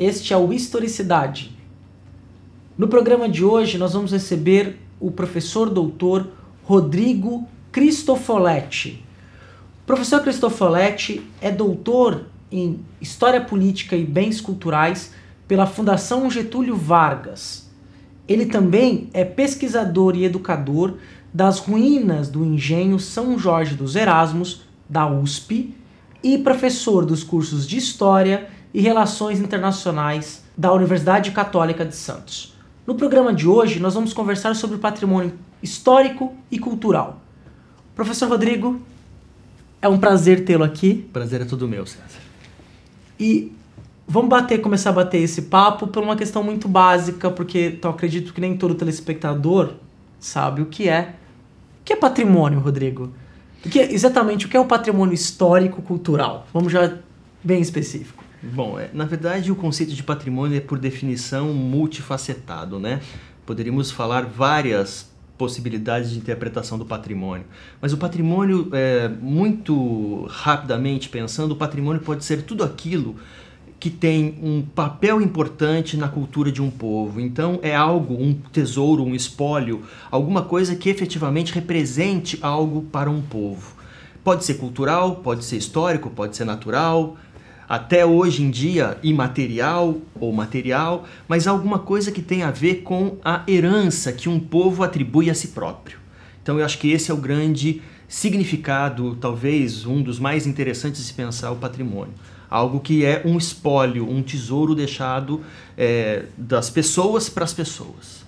Este é o Historicidade. No programa de hoje, nós vamos receber o professor doutor Rodrigo Cristofoletti. O professor Cristofoletti é doutor em História Política e Bens Culturais pela Fundação Getúlio Vargas. Ele também é pesquisador e educador das ruínas do engenho São Jorge dos Erasmos, da USP, e professor dos cursos de História e Relações Internacionais da Universidade Católica de Santos. No programa de hoje, nós vamos conversar sobre patrimônio histórico e cultural. Professor Rodrigo, é um prazer tê-lo aqui. Prazer é todo meu, César. E vamos bater, começar a bater esse papo por uma questão muito básica, porque eu acredito que nem todo telespectador sabe o que é. O que é patrimônio, Rodrigo? é exatamente o que é o patrimônio histórico-cultural? Vamos já bem específico. Bom, é, na verdade o conceito de patrimônio é por definição multifacetado, né? Poderíamos falar várias possibilidades de interpretação do patrimônio. Mas o patrimônio, é, muito rapidamente pensando, o patrimônio pode ser tudo aquilo que tem um papel importante na cultura de um povo. Então, é algo, um tesouro, um espólio, alguma coisa que efetivamente represente algo para um povo. Pode ser cultural, pode ser histórico, pode ser natural, até hoje em dia imaterial ou material, mas alguma coisa que tem a ver com a herança que um povo atribui a si próprio. Então eu acho que esse é o grande significado, talvez um dos mais interessantes de se pensar o patrimônio. Algo que é um espólio, um tesouro deixado é, das pessoas para as pessoas.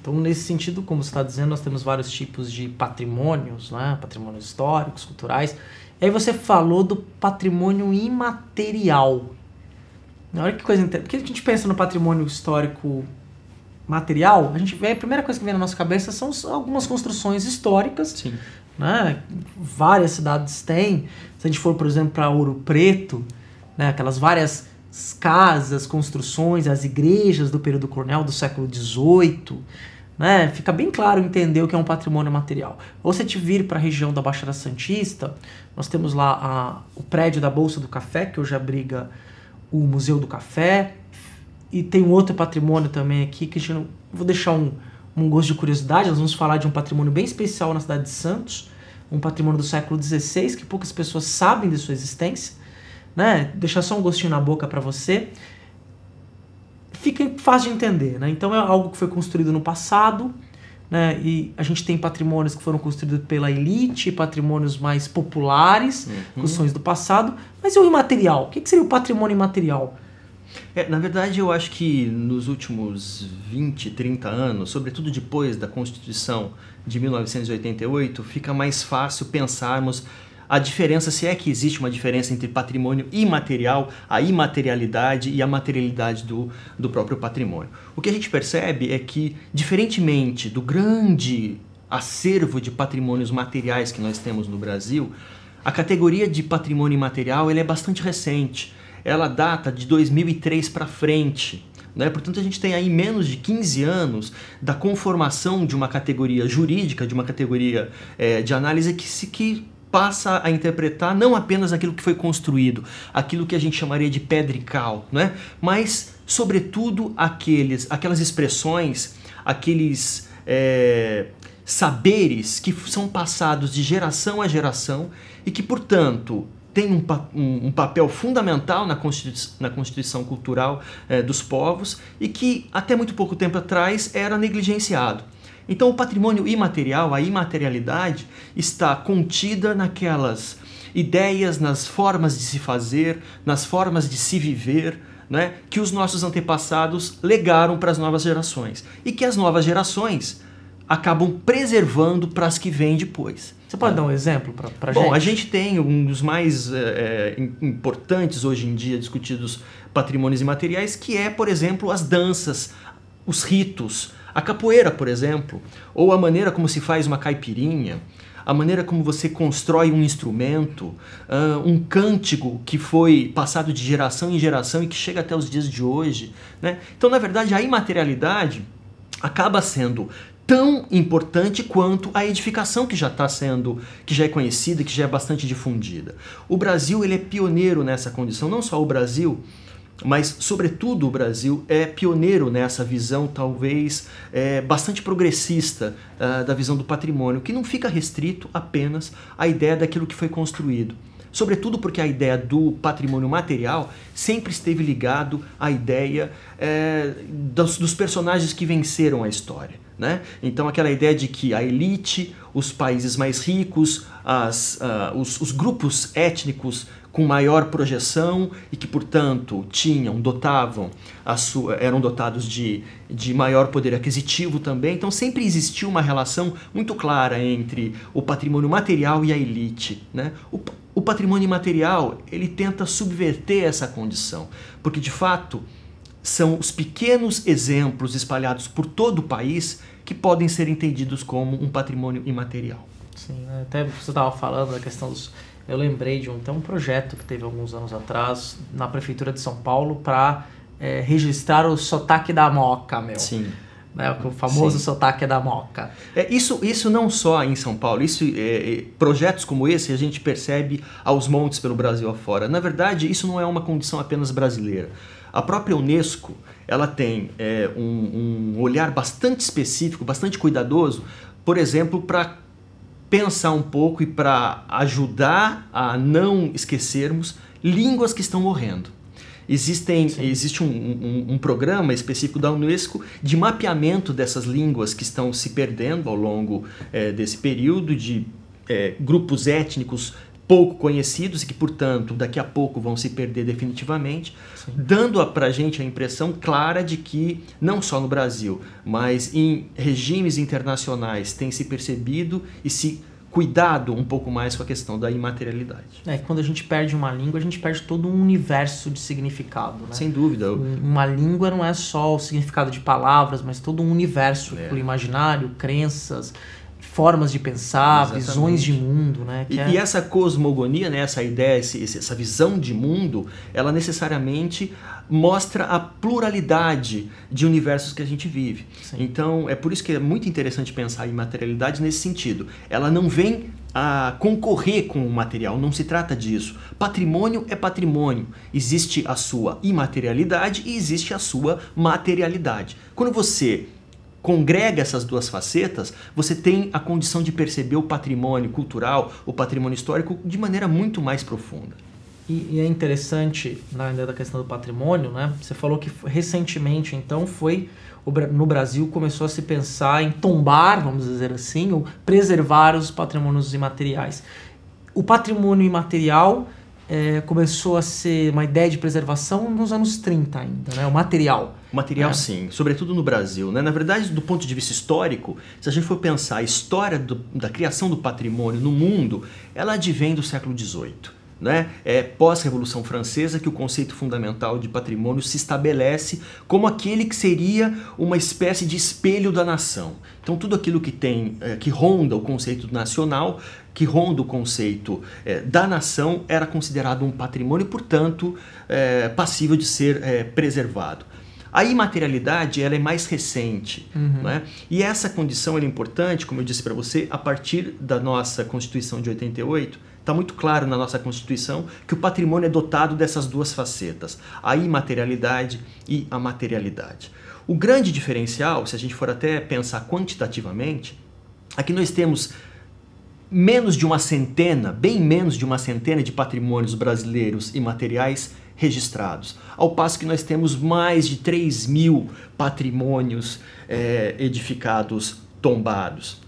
Então, nesse sentido, como você está dizendo, nós temos vários tipos de patrimônios, né? patrimônios históricos, culturais, aí você falou do patrimônio imaterial. Na hora que coisa Porque a gente pensa no patrimônio histórico material, a gente vê a primeira coisa que vem na nossa cabeça são algumas construções históricas. Sim. Né? Várias cidades têm. Se a gente for, por exemplo, para Ouro Preto, né? aquelas várias casas, construções, as igrejas do período colonial do século XVIII né? Fica bem claro entender o que é um patrimônio material. Ou você te vir para a região da Baixada Santista, nós temos lá a, o prédio da Bolsa do Café, que hoje abriga o Museu do Café, e tem um outro patrimônio também aqui que a gente não, vou deixar um, um gosto de curiosidade. Nós vamos falar de um patrimônio bem especial na cidade de Santos, um patrimônio do século XVI que poucas pessoas sabem de sua existência, né? Deixar só um gostinho na boca para você fica fácil de entender. Né? Então é algo que foi construído no passado, né? e a gente tem patrimônios que foram construídos pela elite, patrimônios mais populares, uhum. construções do passado, mas e o imaterial? O que seria o patrimônio imaterial? É, na verdade, eu acho que nos últimos 20, 30 anos, sobretudo depois da Constituição de 1988, fica mais fácil pensarmos a diferença, se é que existe uma diferença entre patrimônio imaterial, a imaterialidade e a materialidade do, do próprio patrimônio. O que a gente percebe é que, diferentemente do grande acervo de patrimônios materiais que nós temos no Brasil, a categoria de patrimônio imaterial ela é bastante recente. Ela data de 2003 para frente. Né? Portanto, a gente tem aí menos de 15 anos da conformação de uma categoria jurídica, de uma categoria é, de análise que, se, que passa a interpretar não apenas aquilo que foi construído, aquilo que a gente chamaria de pedrical, né? mas, sobretudo, aqueles, aquelas expressões, aqueles é, saberes que são passados de geração a geração e que, portanto, tem um, um, um, papel fundamental na Constituição, na constituição cultural é, dos povos e que até muito pouco tempo atrás era negligenciado. Então, o patrimônio imaterial, a imaterialidade, está contida naquelas ideias, nas formas de se fazer, nas formas de se viver, né, que os nossos antepassados legaram para as novas gerações e que as novas gerações acabam preservando para as que vêm depois. Você pode é. dar um exemplo para a gente? Bom, a gente tem um dos mais é, importantes hoje em dia discutidos patrimônios imateriais, que é, por exemplo, as danças, os ritos, a capoeira, por exemplo, ou a maneira como se faz uma caipirinha, a maneira como você constrói um instrumento, uh, um cântico que foi passado de geração em geração e que chega até os dias de hoje. Né? Então, na verdade, a imaterialidade acaba sendo tão importante quanto a edificação que já está sendo, que já é conhecida, que já é bastante difundida. O Brasil ele é pioneiro nessa condição, não só o Brasil, mas, sobretudo, o Brasil é pioneiro nessa visão, talvez é, bastante progressista, uh, da visão do patrimônio, que não fica restrito apenas à ideia daquilo que foi construído. Sobretudo porque a ideia do patrimônio material sempre esteve ligado à ideia é, dos, dos personagens que venceram a história. Né? Então, aquela ideia de que a elite, os países mais ricos, as, uh, os, os grupos étnicos com maior projeção e que, portanto, tinham, dotavam, sua, eram dotados de, de maior poder aquisitivo também. Então, sempre existiu uma relação muito clara entre o patrimônio material e a elite. Né? O, o patrimônio material ele tenta subverter essa condição, porque, de fato, são os pequenos exemplos espalhados por todo o país que podem ser entendidos como um patrimônio imaterial. Sim, né? até você estava falando da questão dos. Eu lembrei de um, até um projeto que teve alguns anos atrás na Prefeitura de São Paulo para é, registrar o sotaque da moca, meu. Sim. Né, o famoso Sim. sotaque da moca. É, isso, isso não só em São Paulo, isso, é, é projetos como esse a gente percebe aos montes pelo Brasil afora. Na verdade, isso não é uma condição apenas brasileira. A própria Unesco ela tem é, um, um olhar bastante específico, bastante cuidadoso, por exemplo, para pensar um pouco e para ajudar a não esquecermos línguas que estão morrendo. Existem, existe um, um, um, programa específico da Unesco de mapeamento dessas línguas que estão se perdendo ao longo é, desse período, de é, grupos étnicos pouco conhecidos e que, portanto, daqui a pouco vão se perder definitivamente, Sim. dando para a gente a impressão clara de que, não só no Brasil, mas em regimes internacionais, tem se percebido e se cuidado um pouco mais com a questão da imaterialidade. É, quando a gente perde uma língua, a gente perde todo um universo de significado, né? Sem dúvida. Uma língua não é só o significado de palavras, mas todo um universo, é. imaginário, crenças, formas de pensar, Exatamente. visões de mundo, né? E, é... e, essa cosmogonia, né, essa ideia, esse, essa visão de mundo, ela necessariamente mostra a pluralidade de universos que a gente vive. Sim. Então, é por isso que é muito interessante pensar em materialidade nesse sentido. Ela não vem a concorrer com o material, não se trata disso. Patrimônio é patrimônio. Existe a sua imaterialidade e existe a sua materialidade. Quando você congrega essas duas facetas, você tem a condição de perceber o patrimônio cultural, o patrimônio histórico de maneira muito mais profunda. E, e é interessante na ideia da questão do patrimônio, né? Você falou que recentemente, então, foi no Brasil começou a se pensar em tombar, vamos dizer assim, ou preservar os patrimônios imateriais. O patrimônio imaterial é, começou a ser uma ideia de preservação nos anos 30 ainda, né? O material. O material, é. sim. Sobretudo no Brasil. Né? Na verdade, do ponto de vista histórico, se a gente for pensar a história do, da criação do patrimônio no mundo, ela advém do século XVIII. Né? É pós-Revolução Francesa que o conceito fundamental de patrimônio se estabelece como aquele que seria uma espécie de espelho da nação. Então tudo aquilo que tem, é, que ronda o conceito nacional que ronda o conceito é, da nação era considerado um patrimônio, portanto, é, passível de ser é, preservado. A imaterialidade ela é mais recente, uhum. né? e essa condição é importante, como eu disse para você, a partir da nossa Constituição de 88, Está muito claro na nossa Constituição que o patrimônio é dotado dessas duas facetas, a imaterialidade e a materialidade. O grande diferencial, se a gente for até pensar quantitativamente, é que nós temos menos de uma centena, bem menos de uma centena de patrimônios brasileiros imateriais registrados, ao passo que nós temos mais de 3 mil patrimônios é, edificados tombados.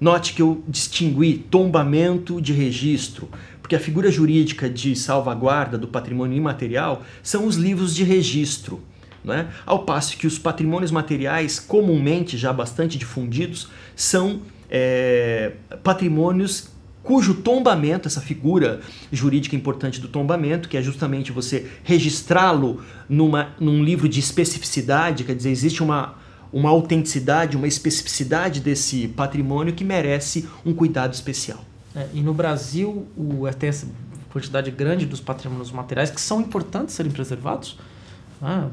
Note que eu distingui tombamento de registro, porque a figura jurídica de salvaguarda do patrimônio imaterial são os livros de registro. Né? Ao passo que os patrimônios materiais, comumente já bastante difundidos, são é, patrimônios cujo tombamento, essa figura jurídica importante do tombamento, que é justamente você registrá-lo num livro de especificidade, quer dizer, existe uma, uma autenticidade, uma especificidade desse patrimônio que merece um cuidado especial. É, e no Brasil, o, tem essa quantidade grande dos patrimônios materiais que são importantes serem preservados. Ah,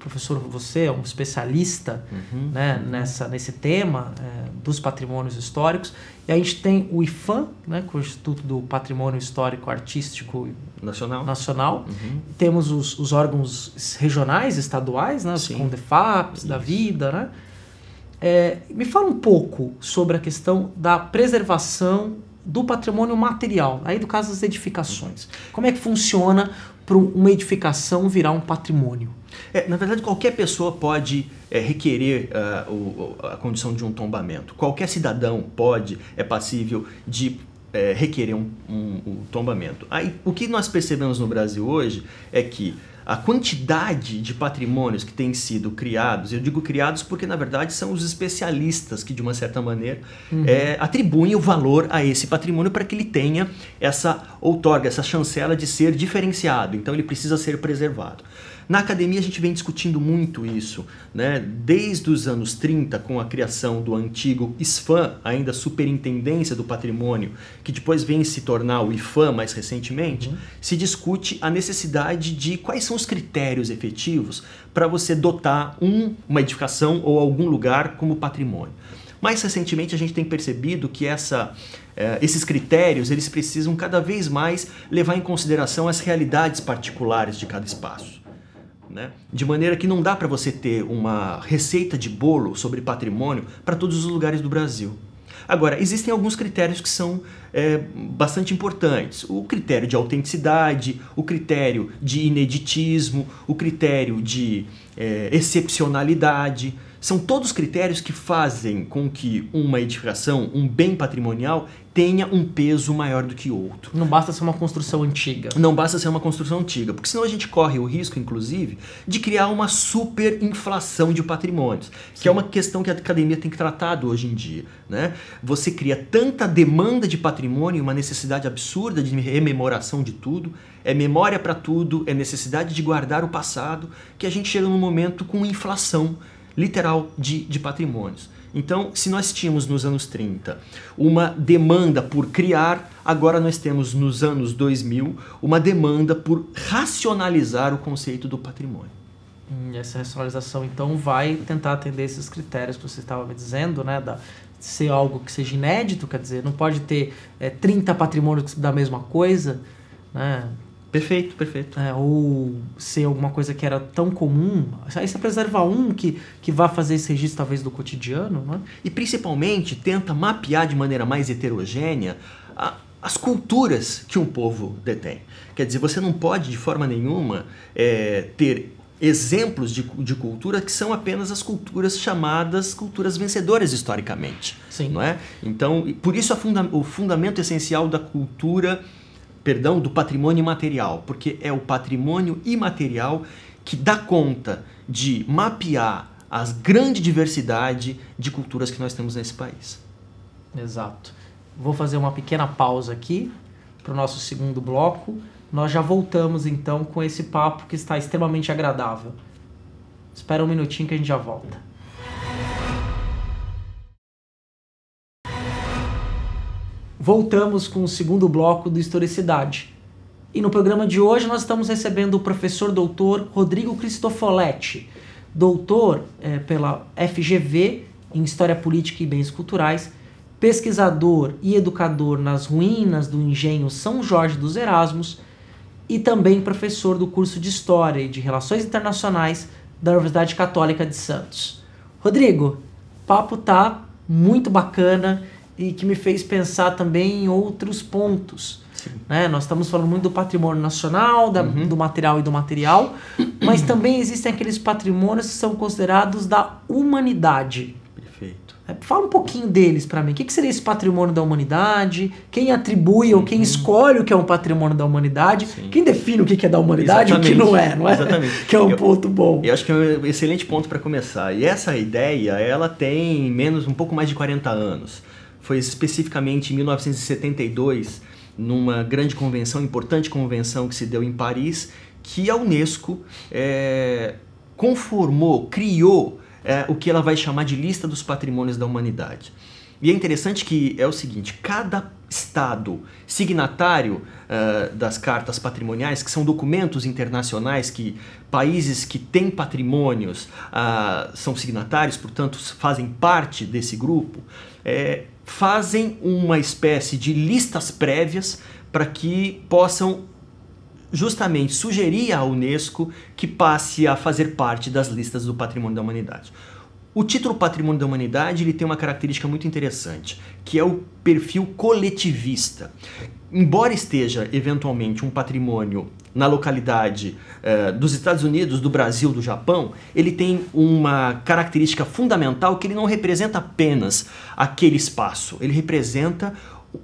professor, você é um especialista uhum, né, uhum. Nessa, nesse tema é, dos patrimônios históricos. E a gente tem o IFAM, né, que é o Instituto do Patrimônio Histórico Artístico Nacional. Nacional. Uhum. Temos os, os, órgãos regionais, estaduais, né, os Sim. CONDEFAPs, da Vida. Né? É, me fala um pouco sobre a questão da preservação do patrimônio material, aí do caso das edificações. Como é que funciona para uma edificação virar um patrimônio? É, na verdade, qualquer pessoa pode é, requerer uh, o, a condição de um tombamento. Qualquer cidadão pode, é passível de é, requerer um, um, um tombamento. Aí, o que nós percebemos no Brasil hoje é que a quantidade de patrimônios que têm sido criados, eu digo criados porque na verdade são os especialistas que de uma certa maneira uhum. é, atribuem o valor a esse patrimônio para que ele tenha essa outorga, essa chancela de ser diferenciado. Então ele precisa ser preservado. Na academia a gente vem discutindo muito isso, né? Desde os anos 30, com a criação do antigo SFAM, ainda Superintendência do Patrimônio, que depois vem se tornar o IFAM mais recentemente, uhum. se discute a necessidade de quais são os critérios efetivos para você dotar um, uma edificação ou algum lugar como patrimônio. Mais recentemente a gente tem percebido que essa, eh, esses critérios eles precisam cada vez mais levar em consideração as realidades particulares de cada espaço. Né? De maneira que não dá para você ter uma receita de bolo sobre patrimônio para todos os lugares do Brasil. Agora, existem alguns critérios que são é, bastante importantes: o critério de autenticidade, o critério de ineditismo, o critério de é, excepcionalidade. São todos critérios que fazem com que uma edificação, um bem patrimonial, tenha um peso maior do que outro. Não basta ser uma construção antiga. Não basta ser uma construção antiga, porque senão a gente corre o risco, inclusive, de criar uma superinflação de patrimônios, Sim. que é uma questão que a academia tem que tratar hoje em dia. Né? Você cria tanta demanda de patrimônio, uma necessidade absurda de rememoração de tudo, é memória para tudo, é necessidade de guardar o passado, que a gente chega num momento com inflação literal de, de patrimônios. Então, se nós tínhamos nos anos 30 uma demanda por criar, agora nós temos nos anos 2000 uma demanda por racionalizar o conceito do patrimônio. Hum, essa racionalização, então, vai tentar atender esses critérios que você estava me dizendo, né? Da, ser algo que seja inédito, quer dizer, não pode ter é, eh, 30 patrimônios da mesma coisa, né? Perfeito, perfeito. É, ou ser alguma coisa que era tão comum. Aí você preserva um que, que vá fazer esse registro, talvez, do cotidiano, né? E principalmente tenta mapear de maneira mais heterogênea a, as culturas que um povo detém. Quer dizer, você não pode, de forma nenhuma, é, ter exemplos de, de cultura que são apenas as culturas chamadas culturas vencedoras historicamente. Sim. Não é? Então, por isso funda o fundamento essencial da cultura perdão, do patrimônio imaterial, porque é o patrimônio imaterial que dá conta de mapear a grande diversidade de culturas que nós temos nesse país. Exato. Vou fazer uma pequena pausa aqui para o nosso segundo bloco. Nós já voltamos então com esse papo que está extremamente agradável. Espera um minutinho que a gente já volta. voltamos com o segundo bloco do Historicidade. E no programa de hoje nós estamos recebendo o professor doutor Rodrigo Cristofoletti, doutor é, pela FGV em História Política e Bens Culturais, pesquisador e educador nas ruínas do engenho São Jorge dos Erasmos e também professor do curso de História e de Relações Internacionais da Universidade Católica de Santos. Rodrigo, papo tá muito bacana e que me fez pensar também em outros pontos. Né? Nós estamos falando muito do patrimônio nacional, da, uhum. do material e do material, mas também existem aqueles patrimônios que são considerados da humanidade. Perfeito. É, fala um pouquinho deles para mim. O que, que, seria esse patrimônio da humanidade? Quem atribui uhum. ou quem uhum. escolhe o que é um patrimônio da humanidade? Sim. Quem define o que, é da humanidade e o que não é, não é? Exatamente. que é um eu, ponto bom. Eu acho que é um excelente ponto para começar. E essa ideia, ela tem menos um pouco mais de 40 anos foi especificamente em 1972, numa grande convenção, importante convenção que se deu em Paris, que a Unesco é, conformou, criou é, o que ela vai chamar de lista dos patrimônios da humanidade. E é interessante que é o seguinte: cada Estado signatário uh, das cartas patrimoniais, que são documentos internacionais que países que têm patrimônios uh, são signatários, portanto fazem parte desse grupo, é, fazem uma espécie de listas prévias para que possam justamente sugerir à Unesco que passe a fazer parte das listas do Patrimônio da Humanidade. O título Patrimônio da Humanidade ele tem uma característica muito interessante, que é o perfil coletivista. Embora esteja eventualmente um patrimônio na localidade eh, dos Estados Unidos, do Brasil, do Japão, ele tem uma característica fundamental que ele não representa apenas aquele espaço, ele representa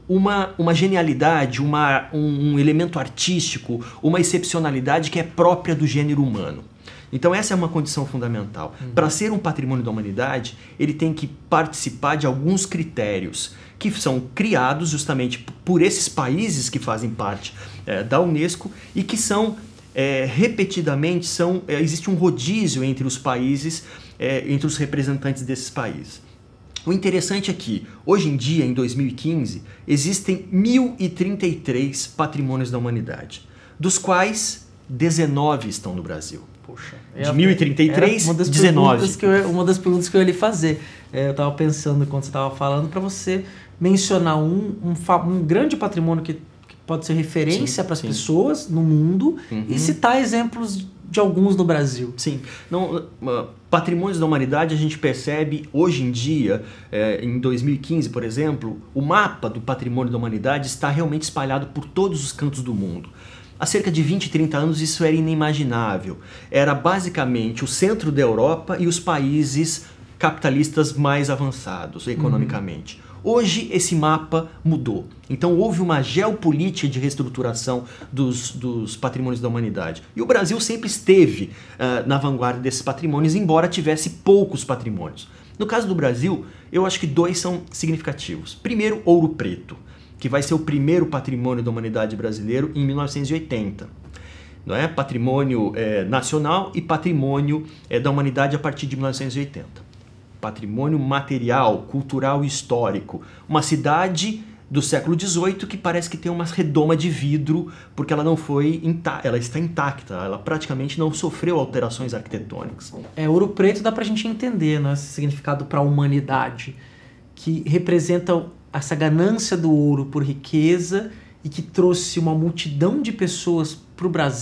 uma, uma genialidade, uma, um elemento artístico, uma excepcionalidade que é própria do gênero humano. Então essa é uma condição fundamental. Uhum. Para ser um patrimônio da humanidade, ele tem que participar de alguns critérios que são criados justamente por esses países que fazem parte é, da Unesco e que são é, repetidamente são é, existe um rodízio entre os países, é, entre os representantes desses países. O interessante é que, hoje em dia, em 2015, existem 1.033 patrimônios da humanidade, dos quais 19 estão no Brasil. Poxa. É De 1033, é uma das 19. Que eu, uma das perguntas que eu ia lhe fazer. eu estava pensando, quando você estava falando, para você mencionar um, um, um grande patrimônio que pode ser referência para as pessoas no mundo uhum. e citar exemplos de alguns no Brasil. Sim. Não, uh, patrimônios da humanidade a gente percebe hoje em dia, eh, em 2015, por exemplo, o mapa do patrimônio da humanidade está realmente espalhado por todos os cantos do mundo. Há cerca de 20, 30 anos isso era inimaginável. Era basicamente o centro da Europa e os países capitalistas mais avançados economicamente. Uhum. Hoje esse mapa mudou. Então houve uma geopolítica de reestruturação dos, dos patrimônios da humanidade. E o Brasil sempre esteve uh, na vanguarda desses patrimônios, embora tivesse poucos patrimônios. No caso do Brasil, eu acho que dois são significativos. Primeiro, ouro preto, que vai ser o primeiro patrimônio da humanidade brasileiro em 1980. Não é? Patrimônio é, nacional e patrimônio é, da humanidade a partir de 1980 patrimônio material, cultural e histórico. Uma cidade do século XVIII que parece que tem uma redoma de vidro porque ela não foi ela está intacta, ela praticamente não sofreu alterações arquitetônicas. É ouro preto dá para a gente entender, né, esse significado para a humanidade que representa essa ganância do ouro por riqueza e que trouxe uma multidão de pessoas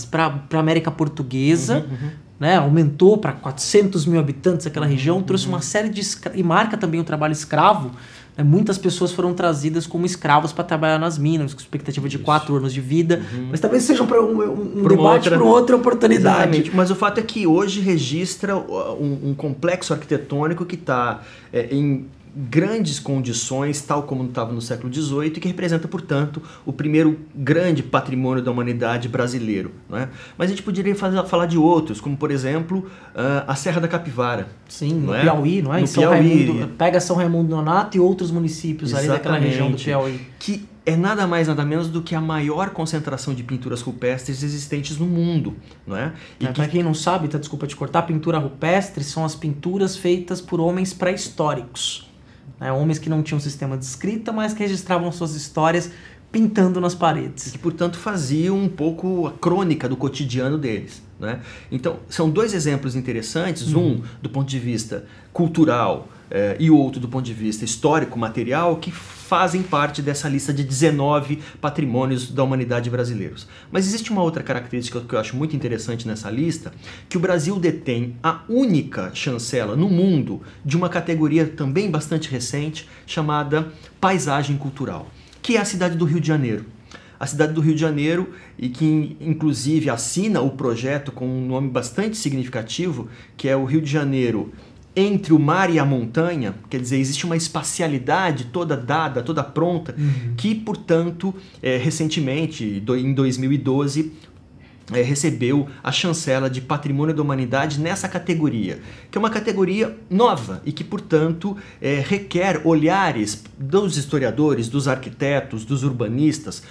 para a América Portuguesa, uhum, uhum né, aumentou para 400 mil habitantes aquela região, uhum. trouxe uma série de e marca também o trabalho escravo. Né, muitas pessoas foram trazidas como escravas para trabalhar nas minas, com expectativa de Isso. quatro anos de vida, uhum. mas talvez seja para um, um pra debate para outra oportunidade. Exatamente. Mas o fato é que hoje registra uh, um, um complexo arquitetônico que está é, em grandes condições, tal como estava no século XVIII, e que representa, portanto, o primeiro grande patrimônio da humanidade brasileiro. É? Mas a gente poderia fazer, falar de outros, como, por exemplo, ah, a Serra da Capivara. Sim, no é? Piauí, não é? No Piauí. Raimundo, pega São Raimundo Nonato e outros municípios Exatamente. ali daquela região do Piauí. Que é nada mais nada menos do que a maior concentração de pinturas rupestres existentes no mundo, não é? é que... Para quem não sabe, tá, desculpa te cortar, pintura rupestre são as pinturas feitas por homens pré-históricos. Né? Homens que não tinham sistema de escrita, mas que registravam suas histórias pintando nas paredes. E que, portanto, faziam um pouco a crônica do cotidiano deles. Né? Então, são dois exemplos interessantes, hum. um do ponto de vista cultural eh, e outro do ponto de vista histórico, material, que fazem parte dessa lista de 19 patrimônios da humanidade brasileiros. Mas existe uma outra característica que eu acho muito interessante nessa lista, que o Brasil detém a única chancela no mundo de uma categoria também bastante recente chamada paisagem cultural que é a cidade do Rio de Janeiro. A cidade do Rio de Janeiro, e que inclusive assina o projeto com um nome bastante significativo, que é o Rio de Janeiro entre o mar e a montanha, quer dizer, existe uma espacialidade toda dada, toda pronta, uhum. que, portanto, é, recentemente, em 2012, é, recebeu a chancela de Patrimônio da Humanidade nessa categoria, que é uma categoria nova e que, portanto, é, requer olhares dos historiadores, dos arquitetos, dos urbanistas,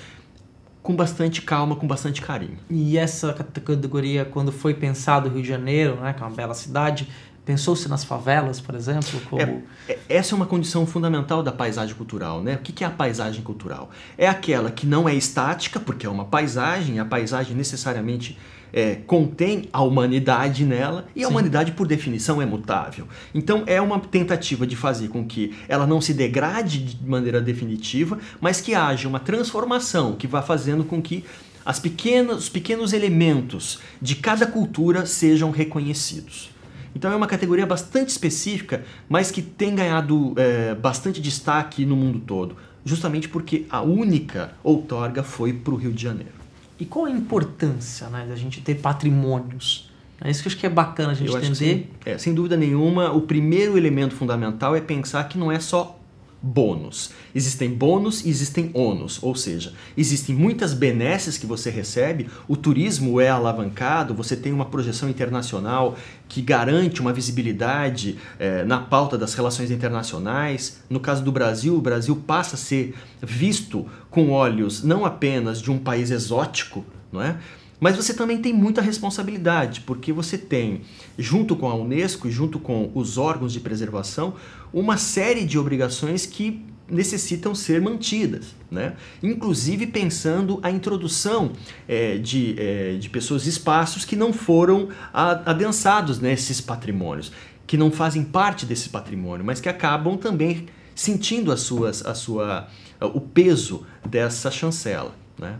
com bastante calma, com bastante carinho. E essa categoria, quando foi pensado o Rio de Janeiro, né, que é uma bela cidade, Pensou-se nas favelas, por exemplo, como... É, é, essa é uma condição fundamental da paisagem cultural, né? O que é a paisagem cultural? É aquela que não é estática, porque é uma paisagem, a paisagem necessariamente é, contém a humanidade nela, e a Sim. humanidade, por definição, é mutável. Então, é uma tentativa de fazer com que ela não se degrade de maneira definitiva, mas que haja uma transformação que vá fazendo com que as pequenas, os pequenos elementos de cada cultura sejam reconhecidos. Então é uma categoria bastante específica, mas que tem ganhado é, bastante destaque no mundo todo, justamente porque a única outorga foi para o Rio de Janeiro. E qual a importância né, da gente ter patrimônios? É isso que eu acho que é bacana a gente eu entender. Sem, é, sem dúvida nenhuma, o primeiro elemento fundamental é pensar que não é só bônus. Existem bônus e existem ônus, ou seja, existem muitas benesses que você recebe, o turismo é alavancado, você tem uma projeção internacional que garante uma visibilidade é, na pauta das relações internacionais. No caso do Brasil, o Brasil passa a ser visto com olhos não apenas de um país exótico, não é? Mas você também tem muita responsabilidade, porque você tem, junto com a Unesco e junto com os órgãos de preservação, uma série de obrigações que necessitam ser mantidas, né? inclusive pensando a introdução é, de, é, de pessoas e espaços que não foram adensados nesses patrimônios, que não fazem parte desse patrimônio, mas que acabam também sentindo as suas, a sua, o peso dessa chancela. Né?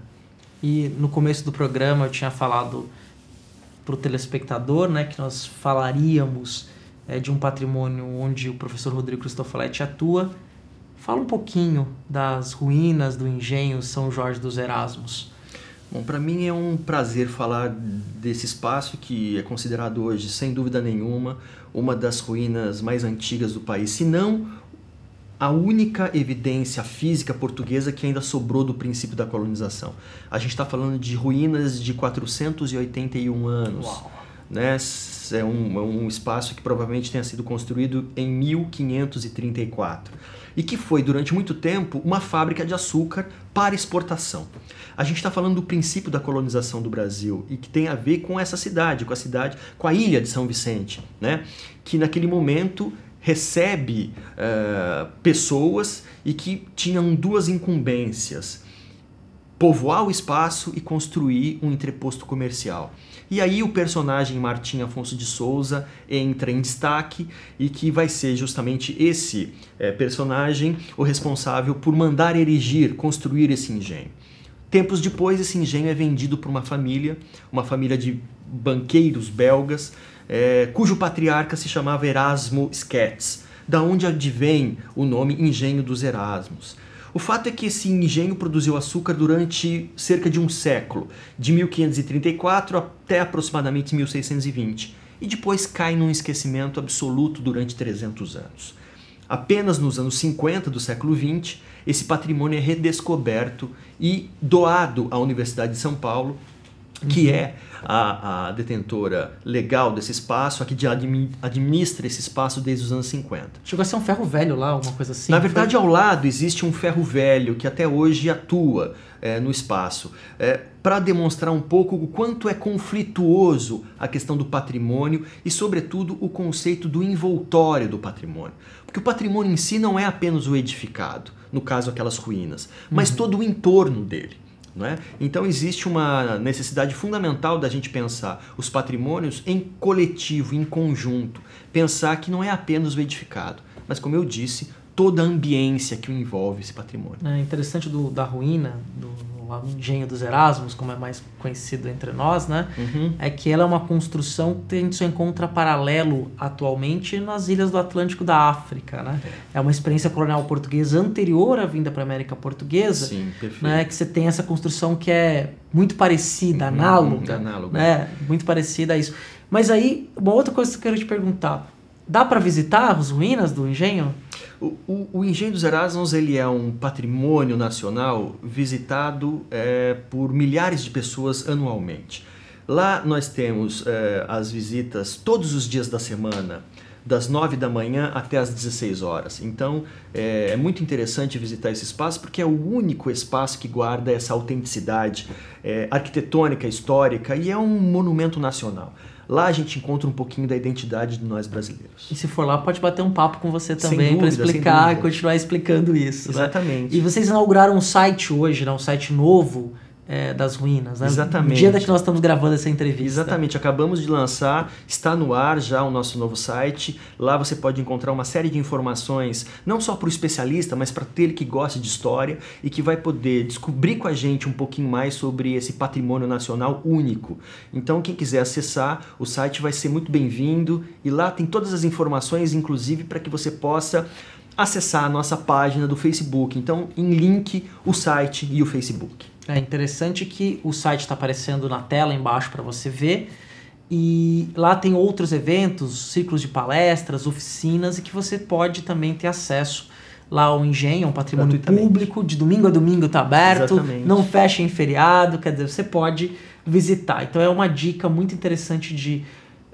E no começo do programa eu tinha falado para o telespectador né, que nós falaríamos é, de um patrimônio onde o professor Rodrigo Cristofoletti atua. Fala um pouquinho das ruínas do engenho São Jorge dos Erasmos. Bom, para mim é um prazer falar desse espaço que é considerado hoje, sem dúvida nenhuma, uma das ruínas mais antigas do país, se não a única evidência física portuguesa que ainda sobrou do princípio da colonização. A gente está falando de ruínas de 481 anos. Né? É, um, é um espaço que provavelmente tenha sido construído em 1534 e que foi durante muito tempo uma fábrica de açúcar para exportação. A gente está falando do princípio da colonização do Brasil e que tem a ver com essa cidade, com a cidade, com a ilha de São Vicente, né? que naquele momento recebe uh, pessoas e que tinham duas incumbências: povoar o espaço e construir um entreposto comercial. E aí o personagem Martim Afonso de Souza entra em destaque e que vai ser justamente esse é, personagem o responsável por mandar erigir, construir esse engenho. Tempos depois, esse engenho é vendido para uma família, uma família de banqueiros belgas é, cujo patriarca se chamava Erasmo Sketz, da onde advém o nome Engenho dos Erasmos. O fato é que esse engenho produziu açúcar durante cerca de um século, de 1534 até aproximadamente 1620, e depois cai num esquecimento absoluto durante 300 anos. Apenas nos anos 50 do século 20, esse patrimônio é redescoberto e doado à Universidade de São Paulo que é a, a, detentora legal desse espaço, a que administra esse espaço desde os anos 50. Chegou a ser um ferro velho lá, alguma coisa assim? Na verdade, foi... ao lado existe um ferro velho que até hoje atua é, no espaço, é, para demonstrar um pouco o quanto é conflituoso a questão do patrimônio e, sobretudo, o conceito do envoltório do patrimônio. Porque o patrimônio em si não é apenas o edificado, no caso aquelas ruínas, mas uhum. todo o entorno dele. Né? Então existe uma necessidade fundamental da gente pensar os patrimônios em coletivo, em conjunto. Pensar que não é apenas o edificado, mas como eu disse, toda a ambiência que o envolve esse patrimônio. É interessante do, da ruína, do engenho dos Erasmus, como é mais conhecido entre nós, né? Uhum. É que ela é uma construção que a gente só encontra paralelo atualmente nas ilhas do Atlântico da África, né? É, é uma experiência colonial portuguesa anterior à vinda para a América Portuguesa, Sim, né? Que você tem essa construção que é muito parecida, uhum, análoga, é análoga. né? Muito parecida a isso. Mas aí, uma outra coisa que eu quero te perguntar. Dá para visitar as ruínas do engenho? O, o, o Engenho dos Erasmus ele é um patrimônio nacional visitado é, por milhares de pessoas anualmente. Lá nós temos é, as visitas todos os dias da semana, das 9 da manhã até as 16 horas. Então é, é, muito interessante visitar esse espaço porque é o único espaço que guarda essa autenticidade é, arquitetônica, histórica e é um monumento nacional. Lá a gente encontra um pouquinho da identidade de nós brasileiros. E se for lá, pode bater um papo com você também para explicar e continuar explicando isso. Né? Exatamente. Né? E vocês inauguraram um site hoje, né? um site novo é, das ruínas. Né? Exatamente. no dia que nós estamos gravando essa entrevista. Exatamente. Acabamos de lançar, está no ar já o nosso novo site. Lá você pode encontrar uma série de informações, não só para o especialista, mas para aquele que gosta de história e que vai poder descobrir com a gente um pouquinho mais sobre esse patrimônio nacional único. Então, quem quiser acessar, o site vai ser muito bem-vindo e lá tem todas as informações, inclusive para que você possa acessar a nossa página do Facebook. Então, em link, o site e o Facebook. É interessante que o site está aparecendo na tela embaixo para você ver. E lá tem outros eventos, ciclos de palestras, oficinas, e que você pode também ter acesso lá ao engenho, um patrimônio público, de domingo a domingo está aberto, Exatamente. não fecha em feriado, quer dizer, você pode visitar. Então é uma dica muito interessante de,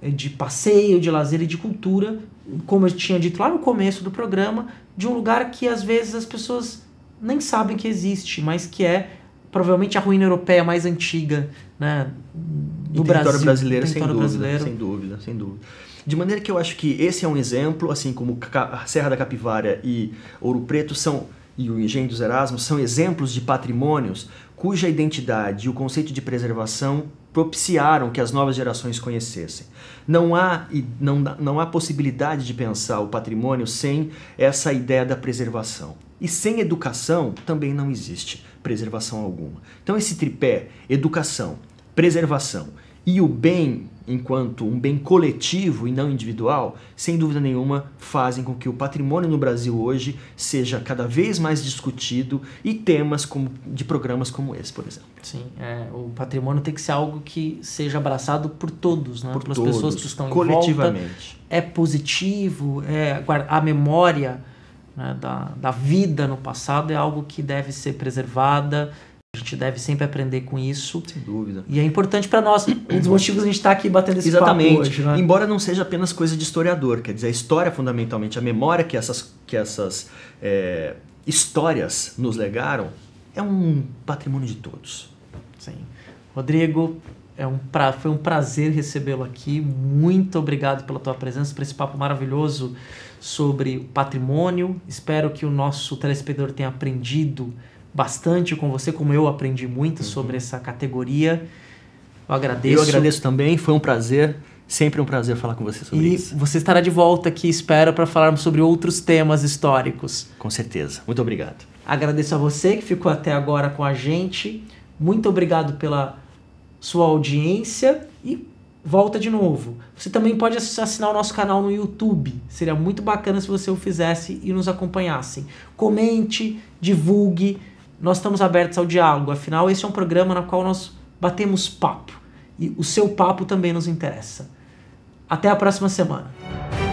de passeio, de lazer e de cultura, como eu tinha dito lá no começo do programa, de um lugar que às vezes as pessoas nem sabem que existe, mas que é provavelmente a ruína europeia mais antiga, né, do Brasil, brasileiro, sem dúvida, brasileiro. sem dúvida, sem dúvida. De maneira que eu acho que esse é um exemplo, assim como a Serra da Capivara e Ouro Preto são e o Engenho dos Erasmos são exemplos de patrimônios cuja identidade e o conceito de preservação propiciaram que as novas gerações conhecessem. Não há, não, não há possibilidade de pensar o patrimônio sem essa ideia da preservação. E sem educação também não existe preservação alguma. Então, esse tripé, educação, preservação e o bem enquanto um bem coletivo e não individual, sem dúvida nenhuma, fazem com que o patrimônio no Brasil hoje seja cada vez mais discutido e temas como, de programas como esse, por exemplo. Sim, é, o patrimônio tem que ser algo que seja abraçado por todos, né? por pelas todos, pessoas que estão coletivamente. em volta. É positivo, é, a memória né, da, da vida no passado é algo que deve ser preservada. A gente deve sempre aprender com isso. Sem dúvida. E é importante para nós. Um dos motivos a gente está aqui batendo esse Exatamente. papo hoje, né? Embora não seja apenas coisa de historiador, quer dizer, a história fundamentalmente, a memória que essas, que essas é, histórias nos legaram, é um patrimônio de todos. Sim. Rodrigo, é um pra, foi um prazer recebê-lo aqui. Muito obrigado pela tua presença, por esse papo maravilhoso sobre o patrimônio. Espero que o nosso telespectador tenha aprendido bastante com você, como eu aprendi muito uhum. sobre essa categoria. Eu agradeço. Eu agradeço também, foi um prazer. Sempre um prazer falar com você sobre e isso. E você estará de volta aqui, espero, para falarmos sobre outros temas históricos. Com certeza. Muito obrigado. Agradeço a você que ficou até agora com a gente. Muito obrigado pela sua audiência e volta de novo. Você também pode assinar o nosso canal no YouTube. Seria muito bacana se você o fizesse e nos acompanhasse. Comente, divulgue. Nós estamos abertos ao diálogo. Afinal, esse é um programa no qual nós batemos papo. E o seu papo também nos interessa. Até a próxima semana.